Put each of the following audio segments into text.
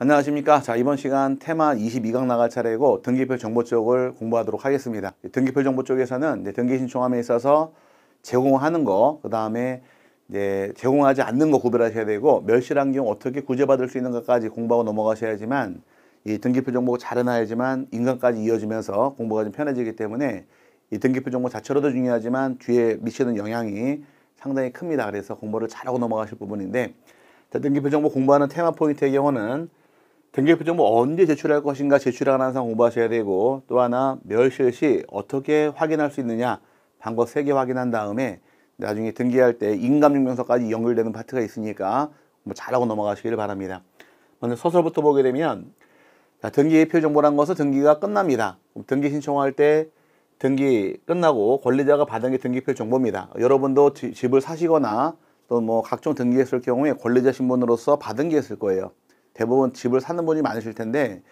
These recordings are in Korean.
안녕하십니까. 자, 이번 시간 테마 22강 나갈 차례고 등기표 정보 쪽을 공부하도록 하겠습니다. 등기표 정보 쪽에서는 이제 등기 신청함에 있어서 제공하는 거, 그 다음에 이제 제공하지 않는 거 구별하셔야 되고 멸실한 경우 어떻게 구제받을 수 있는가까지 공부하고 넘어가셔야지만 이 등기표 정보가 잘 해놔야지만 인간까지 이어지면서 공부가 좀 편해지기 때문에 이 등기표 정보 자체로도 중요하지만 뒤에 미치는 영향이 상당히 큽니다. 그래서 공부를 잘하고 넘어가실 부분인데 자, 등기표 정보 공부하는 테마 포인트의 경우는 등기표정보 언제 제출할 것인가 제출하는 항상 공부하셔야 되고 또 하나 멸실 시 어떻게 확인할 수 있느냐 방법 세 개 확인한 다음에 나중에 등기할 때 인감증명서까지 연결되는 파트가 있으니까 뭐 잘하고 넘어가시기를 바랍니다. 먼저 서설부터 보게 되면 자, 등기 표정보란 것은 등기가 끝납니다. 등기 신청할 때 등기 끝나고 권리자가 받은 게 등기표 정보입니다. 여러분도 지, 집을 사시거나 또 뭐 각종 등기했을 경우에 권리자 신분으로서 받은 게 있을 거예요. 대부분 집을 사는 분이 많으실 텐데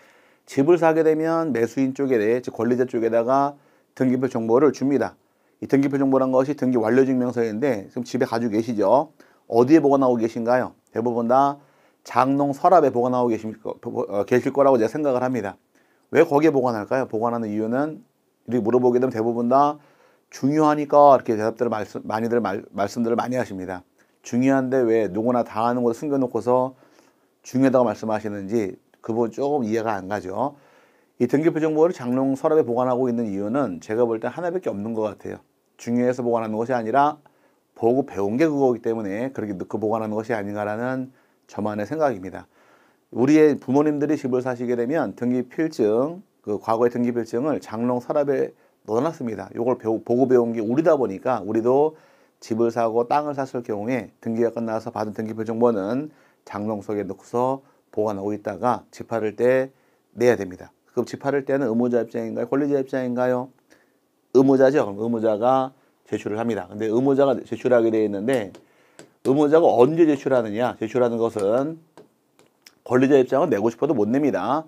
집을 사게 되면 매수인 쪽에 대해 권리자 쪽에다가 등기표 정보를 줍니다. 이 등기표 정보란 것이 등기 완료 증명서인데 지금 집에 가지고 계시죠? 어디에 보관하고 계신가요? 대부분 다 장롱 서랍에 보관하고 계실, 어, 어, 계실 거라고 제가 생각을 합니다. 왜 거기에 보관할까요? 보관하는 이유는 이렇게 물어보게 되면 대부분 다 중요하니까 이렇게 대답들을 말씀, 많이들 말, 말씀들을 많이 하십니다. 중요한데 왜 누구나 다 아는 곳에 숨겨놓고서 중요하다고 말씀하시는지 그 부분 조금 이해가 안 가죠. 이 등기표 정보를 장롱 서랍에 보관하고 있는 이유는 제가 볼 때 하나밖에 없는 것 같아요. 중요해서 보관하는 것이 아니라 보고 배운 게 그거기 때문에 그렇게 넣고 보관하는 것이 아닌가라는 저만의 생각입니다. 우리의 부모님들이 집을 사시게 되면 등기필증, 그 과거의 등기필증을 장롱 서랍에 넣어놨습니다. 이걸 보고 배운 게 우리다 보니까 우리도 집을 사고 땅을 샀을 경우에 등기가 끝나서 받은 등기표 정보는 장롱 속에 넣고서 보관하고 있다가 집팔을 때 내야 됩니다. 그럼 집팔을 때는 의무자 입장인가요? 권리자 입장인가요? 의무자죠. 그럼 의무자가 제출을 합니다. 근데 의무자가 제출하게 되어 있는데 의무자가 언제 제출하느냐? 제출하는 것은 권리자 입장은 내고 싶어도 못 냅니다.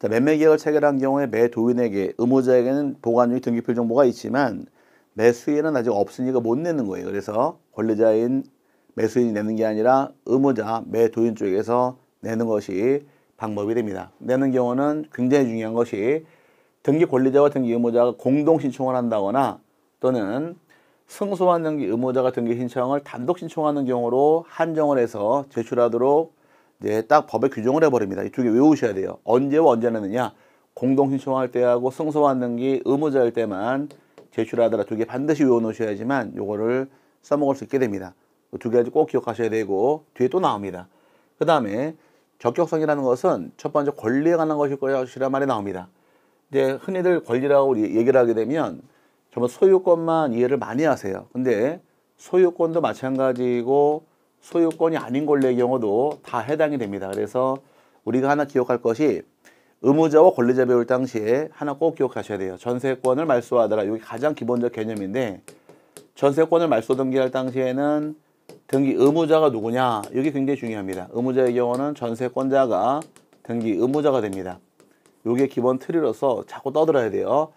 자, 매매 계약을 체결한 경우에 매 도인에게 의무자에게는 보관용 등기필 정보가 있지만 매수인은 아직 없으니까 못 내는 거예요. 그래서 권리자인 매수인이 내는 게 아니라 의무자 매도인 쪽에서 내는 것이 방법이 됩니다. 내는 경우는 굉장히 중요한 것이 등기 권리자와 등기 의무자가 공동 신청을 한다거나 또는 승소한 등기 의무자가 등기 신청을 단독 신청하는 경우로 한정을 해서 제출하도록 이제 딱 법에 규정을 해버립니다. 이쪽에 외우셔야 돼요. 언제와 언제 내느냐? 공동 신청할 때하고 승소한 등기 의무자일 때만 제출하더라 두 개 반드시 외워놓으셔야지만 요거를 써먹을 수 있게 됩니다. 그 두 가지 꼭 기억하셔야 되고 뒤에 또 나옵니다. 그 다음에 적격성이라는 것은 첫 번째 권리에 관한 것일 것이란 말이 나옵니다. 이제 흔히들 권리라고 얘기를 하게 되면 정말 소유권만 이해를 많이 하세요. 근데 소유권도 마찬가지고 소유권이 아닌 권리의 경우도 다 해당이 됩니다. 그래서 우리가 하나 기억할 것이 의무자와 권리자 배울 당시에 하나 꼭 기억하셔야 돼요. 전세권을 말소하더라. 이게 가장 기본적 개념인데 전세권을 말소 등기할 당시에는 등기 의무자가 누구냐? 이게 굉장히 중요합니다. 의무자의 경우는 전세권자가 등기 의무자가 됩니다. 이게 기본 틀이로서 자꾸 떠들어야 돼요.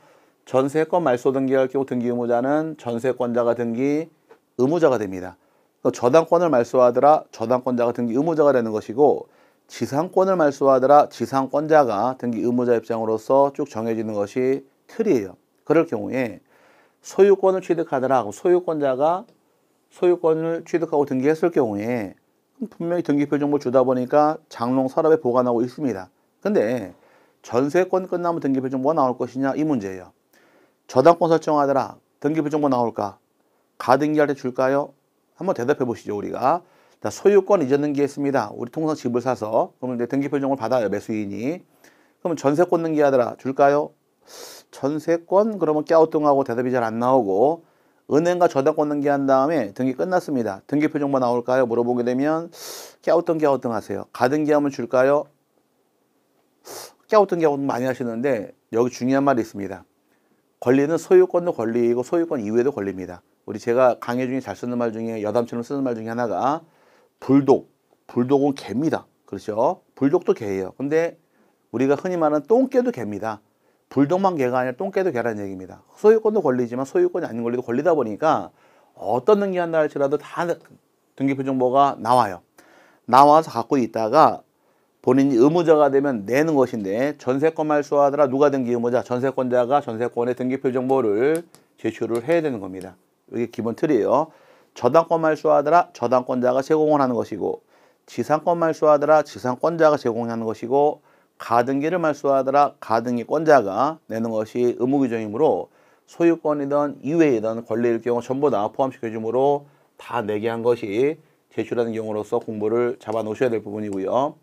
전세권 말소 등기할 경우 등기 의무자는 전세권자가 등기 의무자가 됩니다. 그러니까 저당권을 말소하더라 저당권자가 등기 의무자가 되는 것이고 지상권을 말소하더라 지상권자가 등기 의무자 입장으로서 쭉 정해지는 것이 틀이에요. 그럴 경우에 소유권을 취득하더라 소유권자가 소유권을 취득하고 등기했을 경우에 분명히 등기표 정보를 주다 보니까 장롱 서랍에 보관하고 있습니다. 근데 전세권 끝나면 등기표 정보가 나올 것이냐 이 문제예요. 저당권 설정하더라 등기표 정보 나올까? 가등기할 때 줄까요? 한번 대답해 보시죠 우리가. 자, 소유권 이전 등기했습니다. 우리 통상 집을 사서 그러면 이제 등기표 정보를 받아요 매수인이. 그러면 전세권 등기하더라 줄까요? 전세권 그러면 깨우뚱하고 대답이 잘 안 나오고 은행과 저당권 등기한 다음에 등기 끝났습니다. 등기 표정만 나올까요? 물어보게 되면 깨우뚱 깨우뚱 하세요. 가등기하면 줄까요? 깨우뚱 깨우뚱 많이 하시는데 여기 중요한 말이 있습니다. 권리는 소유권도 권리이고 소유권 이외에도 권리입니다. 우리 제가 강의 중에 잘 쓰는 말 중에 여담처럼 쓰는 말 중에 하나가 불독, 불독은 개입니다. 그렇죠? 불독도 개예요. 근데 우리가 흔히 말하는 똥개도 개입니다. 불독만 개가 아니라 똥개도 개라는 얘기입니다. 소유권도 권리지만 소유권이 아닌 권리도 권리다 보니까 어떤 등기한다 할지라도 다 등기표 정보가 나와요. 나와서 갖고 있다가 본인이 의무자가 되면 내는 것인데 전세권 말소하더라 누가 등기 의무자 전세권자가 전세권의 등기표 정보를 제출을 해야 되는 겁니다. 이게 기본 틀이에요. 저당권 말소하더라 저당권자가 제공을 하는 것이고 지상권 말소하더라 지상권자가 제공하는 것이고 가등기를 말소하더라 가등기권자가 내는 것이 의무규정이므로 소유권이든 이외이든 권리일 경우 전부 다 포함시켜주므로 다 내게 한 것이 제출하는 경우로서 공부를 잡아 놓으셔야 될 부분이고요.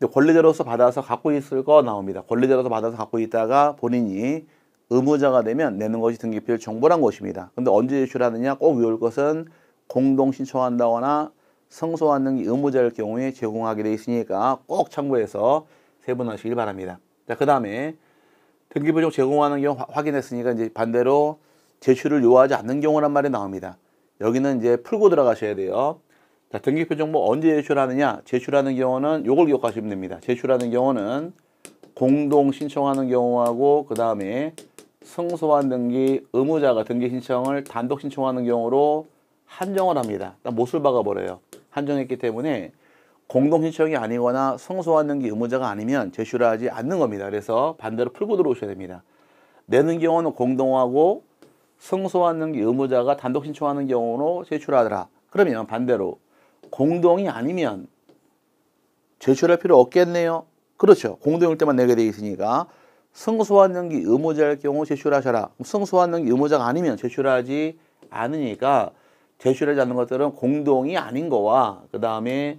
근데 권리자로서 받아서 갖고 있을 거 나옵니다. 권리자로서 받아서 갖고 있다가 본인이 의무자가 되면 내는 것이 등기필 정보란 것입니다. 근데 언제 제출하느냐 꼭 외울 것은 공동 신청한다거나 성소하는 게 의무자일 경우에 제공하게 돼 있으니까 꼭 참고해서 세분하시길 바랍니다. 자, 그 다음에 등기부족 제공하는 경우 화, 확인했으니까 이제 반대로 제출을 요하지 않는 경우란 말이 나옵니다. 여기는 이제 풀고 들어가셔야 돼요. 자, 등기표 정뭐 언제 제출하느냐? 제출하는 경우는 요걸 기억하시면 됩니다. 제출하는 경우는 공동 신청하는 경우하고 그 다음에 승소한 등기 의무자가 등기 신청을 단독 신청하는 경우로 한정을 합니다. 못을 박아버려요. 한정했기 때문에 공동신청이 아니거나 성소환 등기 의무자가 아니면 제출 하지 않는 겁니다. 그래서 반대로 풀고 들어오셔야 됩니다. 내는 경우는 공동하고 성소환 등기 의무자가 단독 신청하는 경우로 제출하더라. 그러면 반대로 공동이 아니면 제출할 필요 없겠네요. 그렇죠. 공동일 때만 내게 되어 있으니까 성소환 등기 의무자일 경우 제출하셔라. 성소환 등기 의무자가 아니면 제출하지 않으니까 제출하지 않는 것들은 공동이 아닌 거와 그 다음에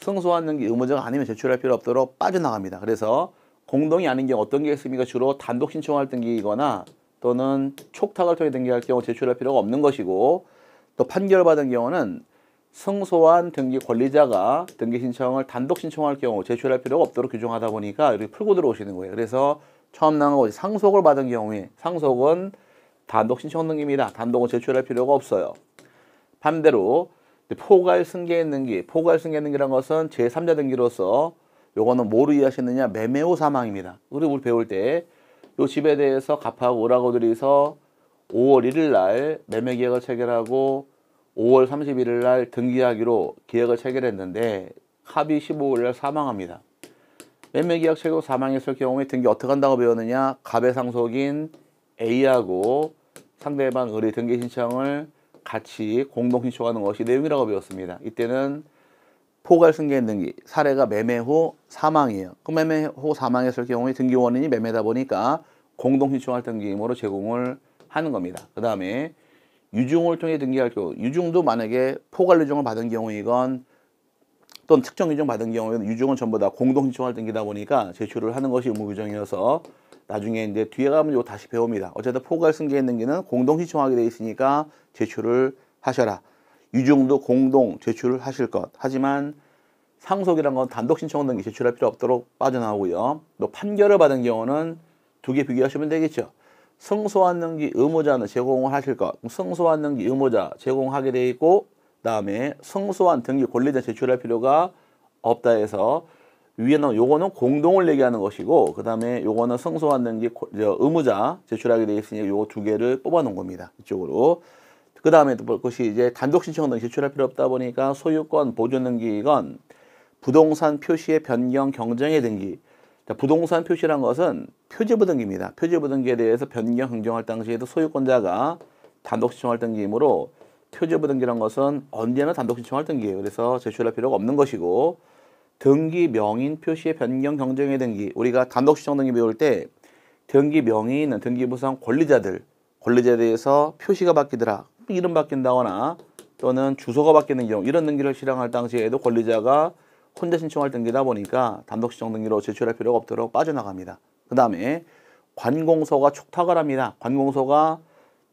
승소하는 게 의무적 아니면 제출할 필요 없도록 빠져나갑니다. 그래서 공동이 아닌 경우 어떤 게 있습니까? 주로 단독 신청할 등기이거나 또는 촉탁을 통해 등기할 경우 제출할 필요가 없는 것이고 또 판결받은 경우는 승소한 등기 권리자가 등기 신청을 단독 신청할 경우 제출할 필요가 없도록 규정하다 보니까 이렇게 풀고 들어오시는 거예요. 그래서 처음 나온 거 상속을 받은 경우에 상속은 단독 신청 등기입니다. 단독은 제출할 필요가 없어요. 반대로 포괄 승계 등기, 포괄 승계 등기란 것은 제3자 등기로서 요거는 뭐로 이해하시느냐? 매매호 사망입니다. 그리 우리 배울 때 요 집에 대해서 갚아오고 오라고들이서 5월 1일 날 매매 계약을 체결하고 5월 31일 날 등기하기로 계약을 체결했는데 합의 15일 날 사망합니다. 매매 계약 체결 사망했을 경우에 등기 어떻게 한다고 배웠느냐? 갑의 상속인 A하고 상대방 의뢰 등기 신청을 같이 공동신청하는 것이 내용이라고 배웠습니다. 이때는 포괄승계 등기 사례가 매매 후 사망이에요. 그 매매 후 사망했을 경우에 등기 원인이 매매다 보니까 공동신청할 등기임으로 제공을 하는 겁니다. 그 다음에 유중을 통해 등기할 경우 유중도 만약에 포괄유증을 받은 경우이건 또는 특정 인정 받은 경우에는 유종은 전부 다 공동 신청할 등기다 보니까 제출을 하는 것이 의무 규정이어서 나중에 이제 뒤에 가면 이거 다시 배웁니다. 어쨌든 포괄 승계의 등기는 공동 신청하게 돼 있으니까 제출을 하셔라. 유종도 공동 제출을 하실 것. 하지만 상속이란 건 단독 신청 등기 제출할 필요 없도록 빠져나오고요. 또 판결을 받은 경우는 두 개 비교하시면 되겠죠. 승소한 등기 의무자는 제공을 하실 것. 승소한 등기 의무자 제공하게 돼 있고 다음에 성소한 등기 권리자 제출할 필요가 없다 해서 위에 는 요거는 공동을 얘기하는 것이고 그 다음에 요거는 성소한 등기 의무자 제출하게 되어 있으니 요 두 개를 뽑아 놓은 겁니다. 이쪽으로 그 다음에 또 볼 것이 이제 단독 신청 등 제출할 필요 없다 보니까 소유권 보존 등기건 부동산 표시의 변경 경쟁의 등기 부동산 표시란 것은 표지부 등기입니다. 표지부 등기에 대해서 변경, 경정할 당시에도 소유권자가 단독 신청할 등기이므로 표제부 등기란 것은 언제나 단독 신청할 등기예요. 그래서 제출할 필요가 없는 것이고 등기 명인 표시의 변경 경쟁의 등기 우리가 단독 신청 등기 배울 때 등기 명인있 등기부상 권리자들 권리자에 대해서 표시가 바뀌더라 뭐 이름 바뀐다거나 또는 주소가 바뀌는 경우 이런 등기를 실행할 당시에도 권리자가 혼자 신청할 등기다 보니까 단독 신청 등기로 제출할 필요가 없도록 빠져나갑니다. 그 다음에 관공서가 촉탁을 합니다. 관공서가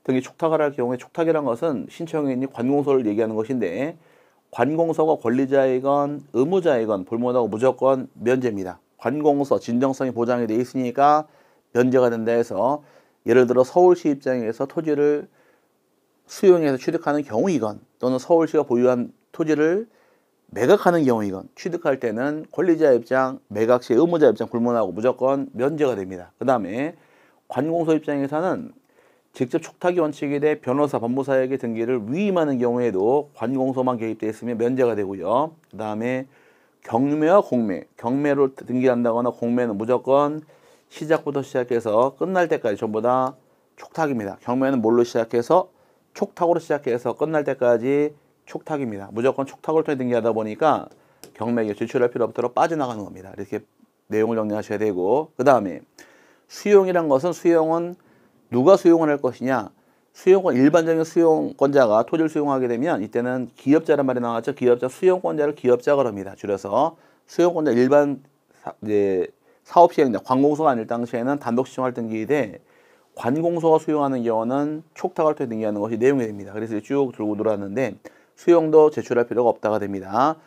등이 촉탁을 할 경우에 촉탁이란 것은 신청인이 관공서를 얘기하는 것인데 관공서가 권리자이건 의무자이건 볼모하고 무조건 면제입니다. 관공서 진정성이 보장이 돼 있으니까 면제가 된다 해서 예를 들어 서울시 입장에서 토지를 수용해서 취득하는 경우이건 또는 서울시가 보유한 토지를 매각하는 경우이건 취득할 때는 권리자 입장, 매각 시 의무자 입장 불문하고 무조건 면제가 됩니다. 그 다음에 관공서 입장에서는 직접 촉탁이 원칙에 대해 변호사, 법무사에게 등기를 위임하는 경우에도 관공서만 개입되어 있으면 면제가 되고요. 그 다음에 경매와 공매, 경매로 등기한다거나 공매는 무조건 시작부터 시작해서 끝날 때까지 전부 다 촉탁입니다. 경매는 뭘로 시작해서 촉탁으로 시작해서 끝날 때까지 촉탁입니다. 무조건 촉탁을 통해 등기하다 보니까 경매에 제출할 필요 없도록 빠져나가는 겁니다. 이렇게 내용을 정리하셔야 되고 그 다음에 수용이란 것은 수용은 누가 수용을 할 것이냐? 수용권 일반적인 수용권자가 토지를 수용하게 되면 이때는 기업자란 말이 나왔죠. 기업자 수용권자를 기업자 그럽니다. 줄여서 수용권자 일반 사, 이제 사업 시행자 관공서가 아닐 당시에는 단독 시정할 등기인데 관공서가 수용하는 경우는 촉탁을 통해 등기하는 것이 내용이 됩니다. 그래서 쭉 들고 들어왔는데 수용도 제출할 필요가 없다가 됩니다.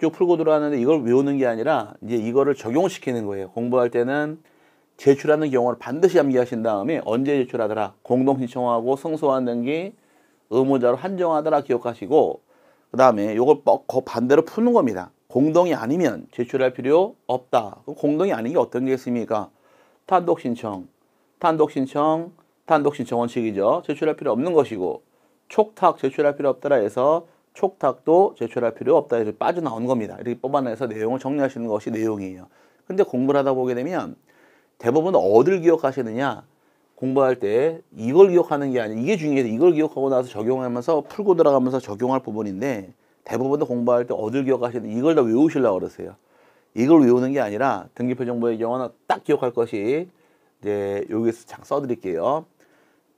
쭉 풀고 들어왔는데 이걸 외우는 게 아니라 이제 이거를 적용시키는 거예요. 공부할 때는 제출하는 경우를 반드시 암기하신 다음에 언제 제출하더라 공동 신청하고 성소한 등기 의무자로 한정하더라 기억하시고 그 다음에 이걸 반대로 푸는 겁니다. 공동이 아니면 제출할 필요 없다. 공동이 아닌 게 어떤 게 있습니까? 탄독 신청, 탄독 신청, 탄독 신청 원칙이죠. 제출할 필요 없는 것이고 촉탁 제출할 필요 없더라 해서 촉탁도 제출할 필요 없다 해서 빠져나온 겁니다. 이렇게 뽑아내서 내용을 정리하시는 것이 내용이에요. 근데 공부를 하다 보게 되면 대법원 어딜 기억하시느냐? 공부할 때 이걸 기억하는 게 아니라 이게 중요해서 이걸 기억하고 나서 적용하면서 풀고 들어가면서 적용할 부분인데 대부분 공부할 때 어딜 기억하시는 이걸 다 외우시려고 그러세요. 이걸 외우는 게 아니라 등기표 정보의 경우는 딱 기억할 것이 이제 여기서 잠 써드릴게요.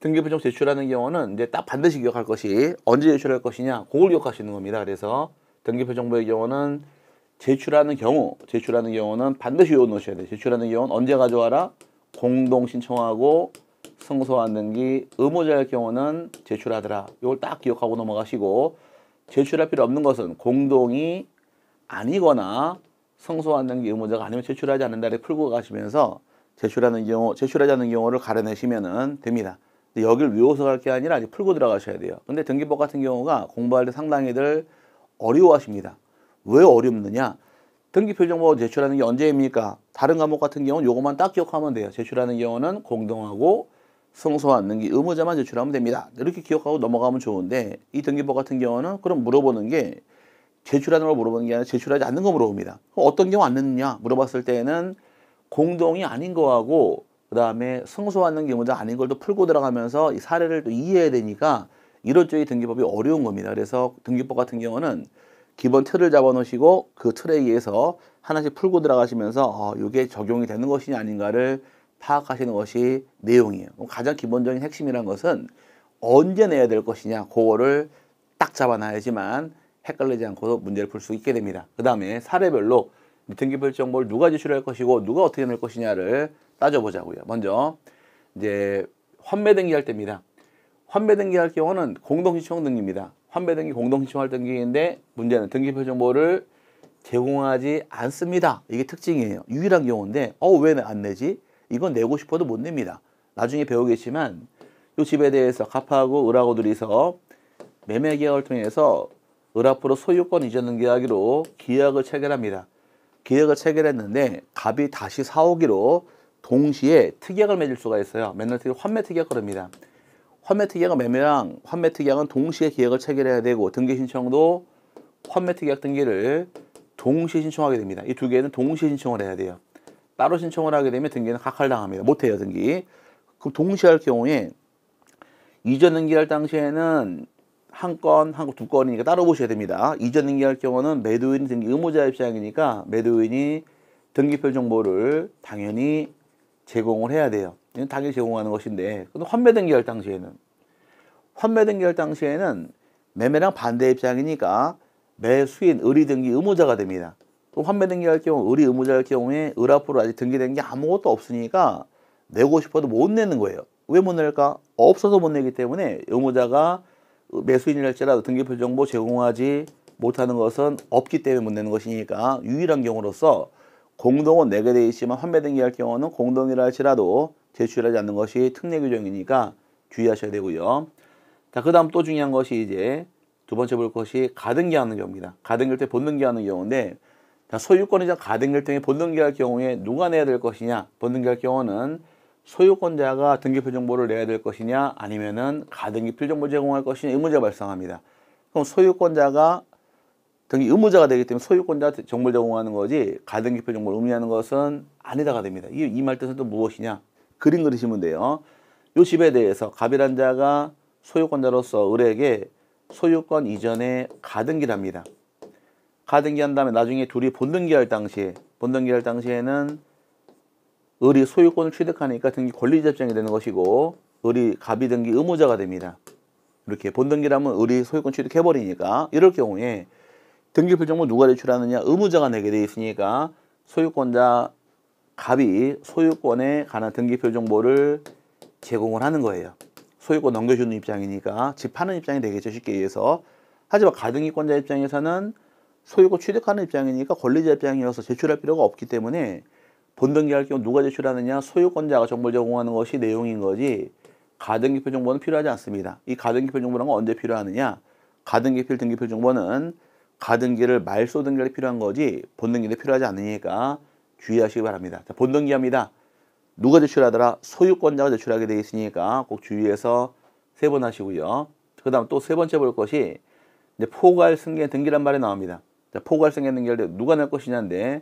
등기표정 제출하는 경우는 이제 딱 반드시 기억할 것이 언제 제출할 것이냐 그걸 기억하시는 겁니다. 그래서 등기표 정보의 경우는 제출하는 경우, 제출하는 경우는 반드시 요 놓으셔야 돼요. 제출하는 경우는 언제 가져와라? 공동 신청하고 승소 안등기 의무자일 경우는 제출하더라. 이걸 딱 기억하고 넘어가시고 제출할 필요 없는 것은 공동이 아니거나 승소 안등기 의무자가 아니면 제출하지 않는다를 풀고 가시면서 제출하는 경우, 제출하지 않는 경우를 가려내시면 됩니다. 근데 여기를 외워서 갈 게 아니라 아직 풀고 들어가셔야 돼요. 근데 등기법 같은 경우가 공부할 때 상당히들 어려워하십니다. 왜 어렵느냐? 등기 표정보 뭐 제출하는 게 언제입니까? 다른 과목 같은 경우는 요것만 딱 기억하면 돼요. 제출하는 경우는 공동하고 성소한 등기 의무자만 제출하면 됩니다. 이렇게 기억하고 넘어가면 좋은데 이 등기법 같은 경우는 그럼 물어보는 게 제출하는 걸 물어보는 게 아니라 제출하지 않는 거 물어봅니다. 어떤 경우 안 넣느냐 물어봤을 때는 공동이 아닌 거하고 그 다음에 성소하는 경우도 아닌 걸또 풀고 들어가면서 이 사례를 또 이해해야 되니까 이런 쪽의 등기법이 어려운 겁니다. 그래서 등기법 같은 경우는 기본 틀을 잡아 놓으시고 그 틀에 의해서 하나씩 풀고 들어가시면서 어, 이게 적용이 되는 것이냐 아닌가를 파악하시는 것이 내용이에요. 가장 기본적인 핵심이란 것은 언제 내야 될 것이냐 그거를 딱 잡아놔야지만 헷갈리지 않고도 문제를 풀 수 있게 됩니다. 그 다음에 사례별로 등기별 정보를 누가 제출할 것이고 누가 어떻게 낼 것이냐를 따져보자고요. 먼저 이제 환매 등기할 때입니다. 환매 등기할 경우는 공동신청 등기입니다. 판매 등기 공동 신청할 등기인데 문제는 등기표 정보를 제공하지 않습니다. 이게 특징이에요. 유일한 경우인데 어 왜 안 내지? 이건 내고 싶어도 못 냅니다. 나중에 배우겠지만 이 집에 대해서 갑하고 을하고 들이서 매매 계약을 통해서 을앞으로 소유권 이전 등기하기로 계약을 체결합니다. 계약을 체결했는데 갑이 다시 사오기로 동시에 특약을 맺을 수가 있어요. 맨날 특약, 환매 특약 그럽니다. 환매특약은 매매랑 환매특약은 동시에 계약을 체결해야 되고 등기 신청도 환매특약 등기를 동시에 신청하게 됩니다. 이 두 개는 동시에 신청을 해야 돼요. 따로 신청을 하게 되면 등기는 각할당합니다. 못해요 등기. 그럼 동시에 할 경우에 이전 등기할 당시에는 한 건, 한 건, 두 건이니까 따로 보셔야 됩니다. 이전 등기할 경우는 매도인 등기 의무자 입장이니까 매도인이 등기표 정보를 당연히 제공을 해야 돼요. 이건 당연히 제공하는 것인데 그런데 환매된 계열 당시에는 환매된 계열 당시에는 매매랑 반대 입장이니까 매수인 의리 등기 의무자가 됩니다. 또 환매된 계열 경우 의리 의무자일 경우에 을 앞으로 아직 등기된 게 아무것도 없으니까 내고 싶어도 못 내는 거예요. 왜 못 낼까? 없어서 못 내기 때문에 의무자가 매수인일지라도 등기표 정보 제공하지 못하는 것은 없기 때문에 못 내는 것이니까 유일한 경우로서 공동은 내게 네 돼 있지만 환매등기할 경우는 공동이랄지라도 제출하지 않는 것이 특례 규정이니까 주의하셔야 되고요. 자, 그 다음 또 중요한 것이 이제 두 번째 볼 것이 가등기하는 경우입니다. 가등결태 본등기하는 경우인데 자, 소유권이자 가등결등이 본등기할 경우에 누가 내야 될 것이냐? 본등기할 경우는 소유권자가 등기표 정보를 내야 될 것이냐 아니면은 가등기표 정보 제공할 것이냐 의무자 발생합니다. 그럼 소유권자가 등기 의무자가 되기 때문에 소유권자 정보를 제공하는 거지 가등기표 정보를 의미하는 것은 아니다가 됩니다. 이 말 뜻은 또 무엇이냐? 그림 그리시면 돼요. 요집에 대해서 갑이란 자가 소유권자로서 을에게 소유권 이전에 가등기를 합니다. 가등기 한 다음에 나중에 둘이 본등기 할 당시에 본등기 할 당시에는 을이 소유권을 취득하니까 등기 권리자 입이 되는 것이고 을이 갑이 등기 의무자가 됩니다. 이렇게 본등기라면 을이 소유권 취득해버리니까 이럴 경우에 등기필정보 누가 제출하느냐 의무자가 내게 돼 있으니까 소유권자 갑이 소유권에 관한 등기표 정보를 제공을 하는 거예요. 소유권 넘겨주는 입장이니까 집 파는 입장이 되겠죠. 쉽게 얘기해서. 하지만 가등기권자 입장에서는 소유권 취득하는 입장이니까 권리자 입장이어서 제출할 필요가 없기 때문에 본등기할 경우 누가 제출하느냐 소유권자가 정보를 제공하는 것이 내용인 거지 가등기표 정보는 필요하지 않습니다. 이 가등기표 정보란 건 언제 필요하느냐 가등기표 등기표 정보는 가등기를 말소 등기를 필요한 거지 본등기는 필요하지 않으니까 주의하시기 바랍니다. 자, 본등기합니다. 누가 제출하더라? 소유권자가 제출하게 되어 있으니까 꼭 주의해서 세 번 하시고요. 그 다음 또 세 번째 볼 것이 이제 포괄 승계 등기란 말이 나옵니다. 자, 포괄 승계 등기를 누가 낼 것이냐인데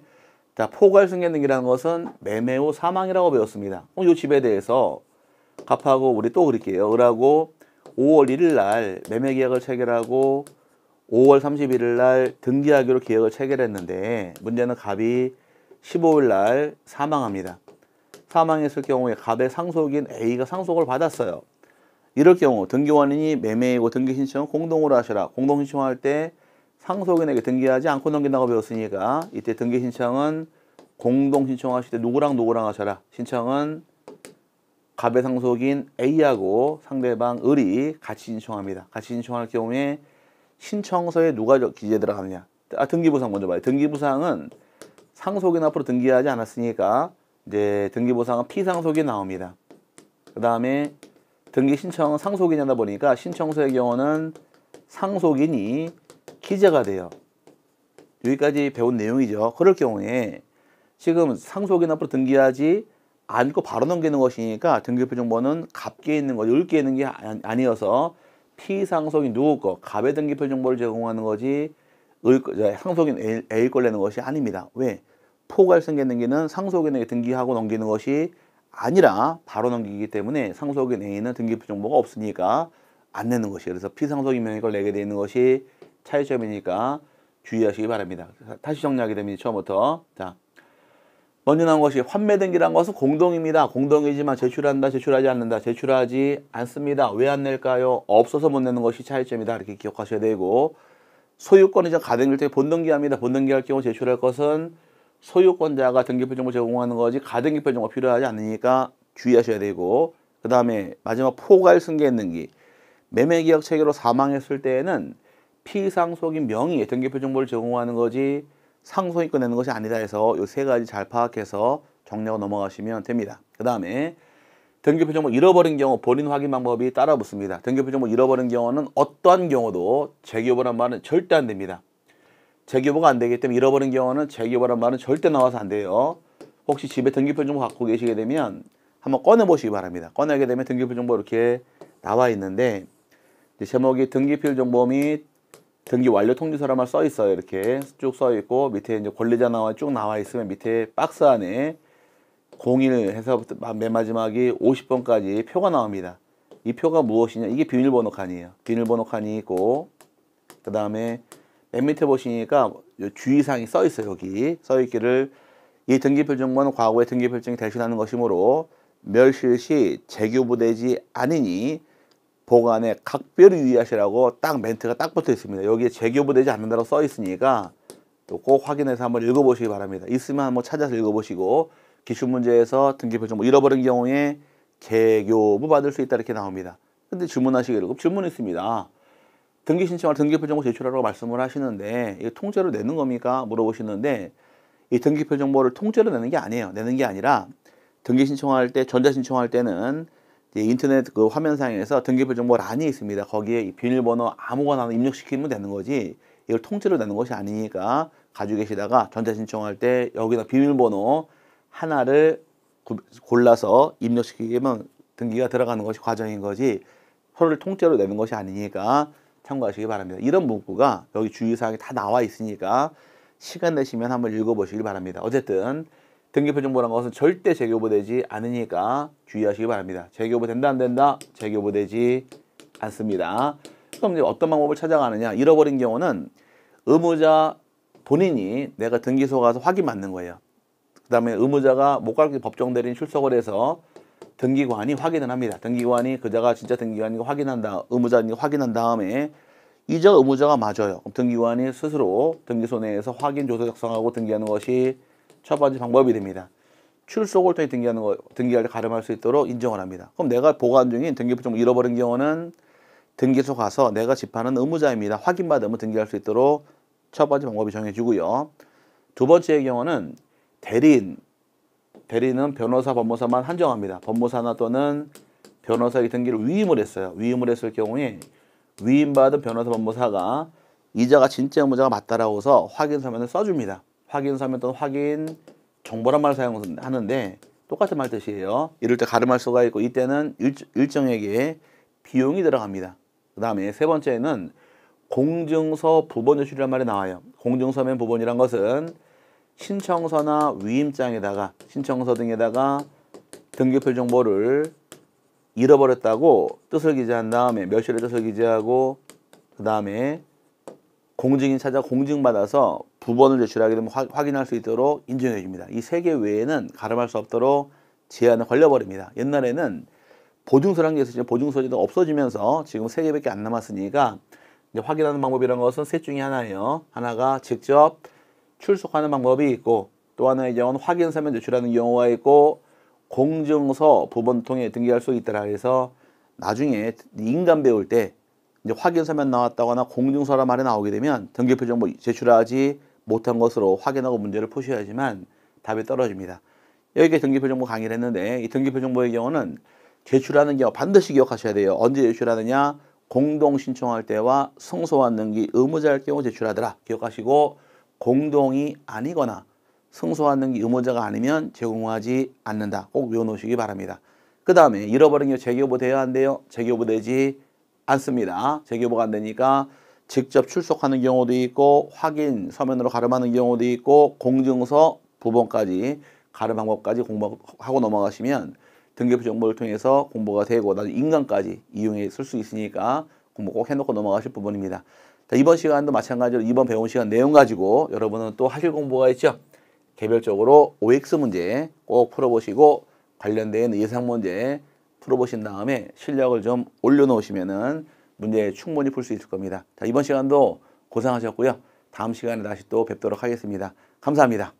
자, 포괄 승계 등기라는 것은 매매 후 사망이라고 배웠습니다. 어, 이 집에 대해서 갚하고 우리 또 그릴게요. 을하고 5월 1일 날 매매 계약을 체결하고 5월 31일 날 등기하기로 계약을 체결했는데 문제는 갑이 15일 날 사망합니다. 사망했을 경우에 갑의 상속인 A가 상속을 받았어요. 이럴 경우 등기원인이 매매이고 등기 신청 공동으로 하셔라 공동 신청할 때 상속인에게 등기하지 않고 넘긴다고 배웠으니까 이때 등기 신청은 공동 신청하실 때 누구랑 누구랑 하셔라. 신청은 갑의 상속인 A하고 상대방 을이 같이 신청합니다. 같이 신청할 경우에 신청서에 누가 기재 들어가느냐. 아, 등기부상 먼저 봐요. 등기부상은 상속인 앞으로 등기하지 않았으니까 이제 등기보상은 피상속이 나옵니다. 그 다음에 등기 신청 은 상속인이 하다 보니까 신청서의 경우는 상속인이 기재가 돼요. 여기까지 배운 내용이죠. 그럴 경우에 지금 상속인 앞으로 등기하지 않고 바로 넘기는 것이니까 등기표 정보는 갑게 있는 거, 율게 있는 게 아니어서 피상속인 누구 거, 갑의 등기표 정보를 제공하는 거지 을, 상속인 A일 걸 내는 것이 아닙니다. 왜? 포괄승계 등기는 상속인에게 등기하고 넘기는 것이 아니라 바로 넘기기 때문에 상속인 A는 등기부 정보가 없으니까 안 내는 것이 그래서 피상속 인명의걸 내게 되는 것이 차이점이니까 주의하시기 바랍니다. 다시 정리하게 됩니다. 처음부터 자 먼저 나온 것이 환매 등기란 것은 공동입니다. 공동이지만 제출한다, 제출하지 않는다, 제출하지 않습니다. 왜 안 낼까요? 없어서 못 내는 것이 차이점이다. 이렇게 기억하셔야 되고 소유권이자 가등기일 때 본등기합니다. 본등기할 경우 제출할 것은 소유권자가 등기표정보 제공하는 거지 가등기표정보 필요하지 않으니까 주의하셔야 되고 그 다음에 마지막 포괄 승계는기 매매계약 체계로 사망했을 때에는 피상속인 명의의 등기표정보를 제공하는 거지 상속인권 내는 것이 아니다 해서 이세 가지 잘 파악해서 정리하고 넘어가시면 됩니다. 그 다음에 등기표 정보 잃어버린 경우 본인 확인 방법이 따라 붙습니다. 등기표 정보 잃어버린 경우는 어떠한 경우도 재기업을 한 말은 절대 안 됩니다. 재규부가안 되기 때문에 잃어버린 경우는 재규보란 말은 절대 나와서 안 돼요. 혹시 집에 등기표 정보 갖고 계시게 되면 한번 꺼내 보시기 바랍니다. 꺼내게 되면 등기표 정보 이렇게 나와 있는데 제목이 등기표 정보 및 등기 완료 통지서라만 써 있어요. 이렇게 쭉 써 있고 밑에 이제 권리자 나와 쭉 나와 있으면 밑에 박스 안에 01 해서 맨 마지막이 50번까지 표가 나옵니다. 이 표가 무엇이냐? 이게 비밀번호 칸이에요. 비밀번호 칸이 있고 그 다음에 맨 밑에 보시니까 주의사항이 써 있어요. 여기 써 있기를 이 등기표정은 과거의 등기표정이 대신하는 것이므로 멸실 시 재교부되지 아니니 보관에 각별히 유의하시라고 딱 멘트가 딱 붙어 있습니다. 여기에 재교부되지 않는다고 써 있으니까 또 꼭 확인해서 한번 읽어보시기 바랍니다. 있으면 한번 찾아서 읽어보시고 기출 문제에서 등기표정 뭐 잃어버린 경우에 재교부 받을 수 있다 이렇게 나옵니다. 근데 질문하시기로 질문 있습니다. 등기 신청할 등기표정보 제출하라고 말씀을 하시는데 이 통째로 내는 겁니까? 물어보시는데 이 등기표 정보를 통째로 내는 게 아니에요. 내는 게 아니라 등기 신청할 때 전자 신청할 때는 인터넷 그 화면상에서 등기표 정보란이 있습니다. 거기에 이 비밀번호 아무거나 입력시키면 되는 거지 이걸 통째로 내는 것이 아니니까 가지고 계시다가 전자 신청할 때 여기다 비밀번호 하나를 골라서 입력시키면 등기가 들어가는 것이 과정인 거지 서로를 통째로 내는 것이 아니니까 참고하시기 바랍니다. 이런 문구가 여기 주의사항이 다 나와 있으니까 시간 내시면 한번 읽어보시길 바랍니다. 어쨌든 등기표 정보란 것은 절대 재교부되지 않으니까 주의하시기 바랍니다. 재교부된다 안 된다? 재교부되지 않습니다. 그럼 이제 어떤 방법을 찾아가느냐? 잃어버린 경우는 의무자 본인이 내가 등기소 가서 확인 받는 거예요. 그 다음에 의무자가 못 가르쳐 법정 대리인 출석을 해서 등기관이 확인을 합니다. 등기관이 그자가 진짜 등기관인가 확인한다. 의무자인가 확인한 다음에 이자 의무자가 맞아요. 그럼 등기관이 스스로 등기소 내에서 확인 조서 작성하고 등기하는 것이 첫 번째 방법이 됩니다. 출소골 통해 등기하는 거, 등기할 때 가름할 수 있도록 인정을 합니다. 그럼 내가 보관 중인 등기부증 잃어버린 경우는 등기소 가서 내가 집하는 의무자입니다. 확인받으면 등기할 수 있도록 첫 번째 방법이 정해지고요. 두 번째의 경우는 대리인, 대리는 변호사, 법무사만 한정합니다. 법무사나 또는 변호사의 등기를 위임을 했어요. 위임을 했을 경우에 위임받은 변호사, 법무사가 이자가 진짜 의무자가 맞다라고서 확인서면을 써줍니다. 확인서면 또는 확인 정보란 말을 사용하는데 똑같은 말 뜻이에요. 이럴 때 가름할 수가 있고 이때는 일, 정액의 비용이 들어갑니다. 그 다음에 세 번째는 공증서 부본 제출이란 말이 나와요. 공증서면 부본이란 것은 신청서나 위임장에다가 신청서 등에다가 등기표 정보를 잃어버렸다고 뜻을 기재한 다음에 몇 시를 뜻을 기재하고 그 다음에 공증인 찾아 공증받아서 부번을 제출하게 되면 화, 확인할 수 있도록 인정해 줍니다. 이 세 개 외에는 가름할 수 없도록 제한을 걸려버립니다. 옛날에는 보증서라는 게 있었지만 보증서제도 없어지면서 지금 세 개밖에 안 남았으니까 이제 확인하는 방법이라는 것은 셋 중에 하나예요. 하나가 직접 출석하는 방법이 있고 또 하나의 경우는 확인서면 제출하는 경우가 있고 공증서 부분 통해 등기할 수있다라 해서 나중에 인간 배울 때 이제 확인서면 나왔다거나 공증서라 말이 나오게 되면 등기표 정보 뭐 제출하지 못한 것으로 확인하고 문제를 푸셔야지만 답이 떨어집니다. 여기에 등기표 정보 강의를 했는데 이 등기표 정보의 경우는 제출하는 경우 반드시 기억하셔야 돼요. 언제 제출하느냐? 공동 신청할 때와 성소환 등기 의무자일 경우 제출하더라. 기억하시고 공동이 아니거나 승소하는게 의무자가 아니면 제공하지 않는다. 꼭 외워놓으시기 바랍니다. 그 다음에 잃어버린 게 재교부 돼야 한대요. 재교부 되지 않습니다. 재교부가 안 되니까 직접 출석하는 경우도 있고 확인 서면으로 가름하는 경우도 있고 공증서 부분까지 가름 방법까지 공부하고 넘어가시면 등기부 정보를 통해서 공부가 되고 나중 에 인간까지 이용해 쓸 수 있으니까 공부 꼭 해놓고 넘어가실 부분입니다. 자, 이번 시간도 마찬가지로 이번 배운 시간 내용 가지고 여러분은 또 하실 공부가 있죠. 개별적으로 OX 문제 꼭 풀어보시고 관련된 예상 문제 풀어보신 다음에 실력을 좀 올려놓으시면은 문제 충분히 풀 수 있을 겁니다. 자, 이번 시간도 고생하셨고요. 다음 시간에 다시 또 뵙도록 하겠습니다. 감사합니다.